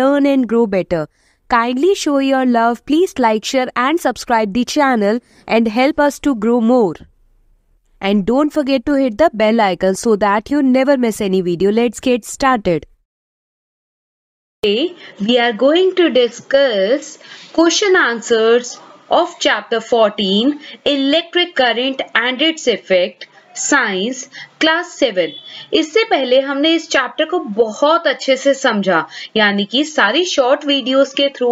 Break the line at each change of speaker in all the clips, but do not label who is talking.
learn and grow better. Kindly show your love. Please like, share and subscribe the channel and help us to grow more. And don't forget to hit the bell icon so that you never miss any video. Let's get started. Today, we are going to discuss question answers of chapter 14 electric current and its effect science class seven इससे पहले हमने इस chapter को बहुत अच्छे से समझा यानी कि सारी शॉर्ट वीडियोस के थ्रू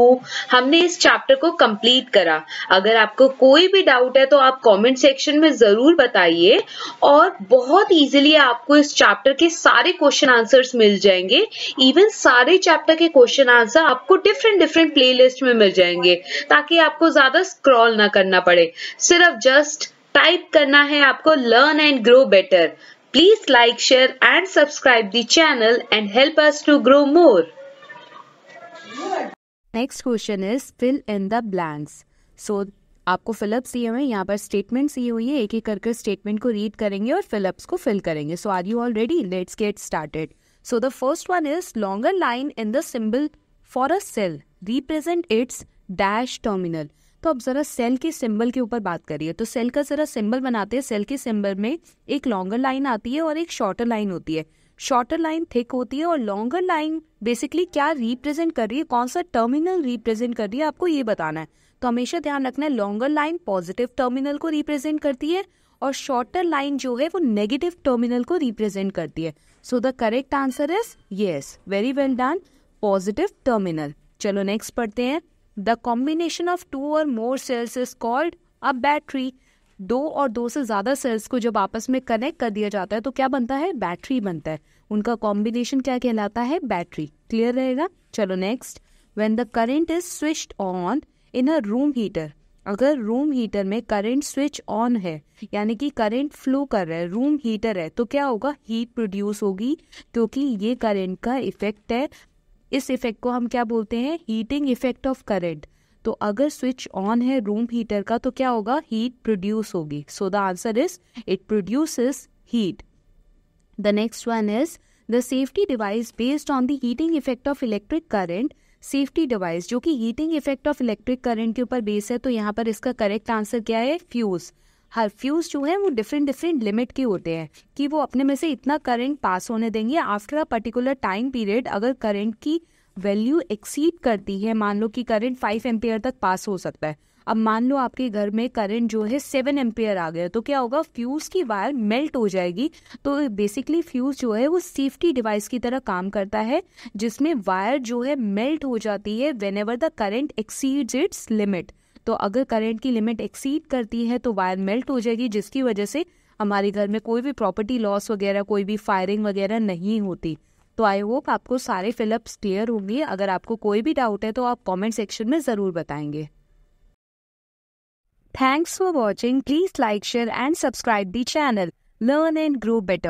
हमने इस चैप्टर को कंप्लीट करा अगर आपको कोई भी डाउट है तो आप कमेंट सेक्शन में जरूर बताइए और बहुत इजीली आपको इस चैप्टर के सारे क्वेश्चन आंसर्स मिल जाएंगे इवन सारे चैप्टर के क्वेश्चन आंसर आपको डिफरेंट डिफरेंट प्ले में मिल जाएंगे ताकि आपको ज्यादा स्क्रॉल ना करना पड़े सिर्फ जस्ट टाइप करना है आपको learn and grow better please like share and subscribe the channel and help us to grow more next question is fill in the blanks so आपको फिलअप्स दिए हुए यहाँ पर स्टेटमेंट्स दिए हुई है एक एक करके स्टेटमेंट को रीड करेंगे और फिलअप्स को फिल करेंगे so are you already let's get started so the first one is longer line in the symbol for a cell represent its dash terminal तो अब ज़रा सेल के सिंबल के ऊपर बात करिए तो सेल का ज़रा सिंबल बनाते हैं सेल के सिंबल में एक लॉन्गर लाइन आती है और एक शॉर्टर लाइन होती है शॉर्टर लाइन थिक होती है और लॉन्गर लाइन बेसिकली क्या रिप्रेजेंट कर रही है कौन सा टर्मिनल रिप्रेजेंट कर रही है आपको ये बताना है तो हमेशा ध्यान रखना है लॉन्गर लाइन पॉजिटिव टर्मिनल को रिप्रेजेंट करती है और शॉर्टर लाइन जो है वो नेगेटिव टर्मिनल को रिप्रेजेंट करती है so the correct answer is yes very well done positive terminal चलो नेक्स्ट पढ़ते हैं द कॉम्बिनेशन ऑफ टू और more cells is called a battery दो और दो से ज़्यादा सेल्स को जब आपस में कनेक्ट कर दिया जाता है तो क्या बनता है बैटरी बनता है उनका कॉम्बिनेशन क्या कहलाता है बैटरी क्लियर रहेगा चलो next when the current is switched on in a room heater अगर रूम हीटर में करंट स्विच ऑन है यानी कि करंट फ्लो कर रहा है रूम हीटर है तो क्या होगा हीट प्रोड्यूस होगी क्योंकि ये करंट का इफेक्ट है इस इफेक्ट को हम क्या बोलते हैं हीटिंग इफेक्ट ऑफ करंट तो अगर स्विच ऑन है रूम हीटर का तो क्या होगा हीट प्रोड्यूस होगी so the answer is it produce heat the next one is the safety device based on the heating effect of electric current safety device जो कि heating effect of electric current के ऊपर base है तो यहाँ पर इसका करेक्ट आंसर क्या है फ्यूज़ हर फ्यूज़ जो है वो डिफरेंट डिफरेंट लिमिट के होते हैं कि वो अपने में से इतना करंट पास होने देंगे after a particular time period अगर करंट की वैल्यू एक्सीड करती है मान लो कि करंट फाइव एम्पेयर तक पास हो सकता है अब मान लो आपके घर में करंट जो है सेवन एम्पेयर आ गया तो क्या होगा फ्यूज़ की वायर मेल्ट हो जाएगी तो बेसिकली फ्यूज़ जो है वो सेफ्टी डिवाइस की तरह काम करता है जिसमें वायर जो है मेल्ट हो जाती है whenever the current exceeds its limit तो अगर करंट की लिमिट एक्सीड करती है तो वायर मेल्ट हो जाएगी जिसकी वजह से हमारे घर में कोई भी प्रॉपर्टी लॉस वगैरह कोई भी फायरिंग वगैरह नहीं होती तो आई होप आपको सारे फिलअप्स क्लियर होंगे अगर आपको कोई भी डाउट है तो आप कमेंट सेक्शन में ज़रूर बताएंगे thanks for watching please like share and subscribe the channel learn and grow better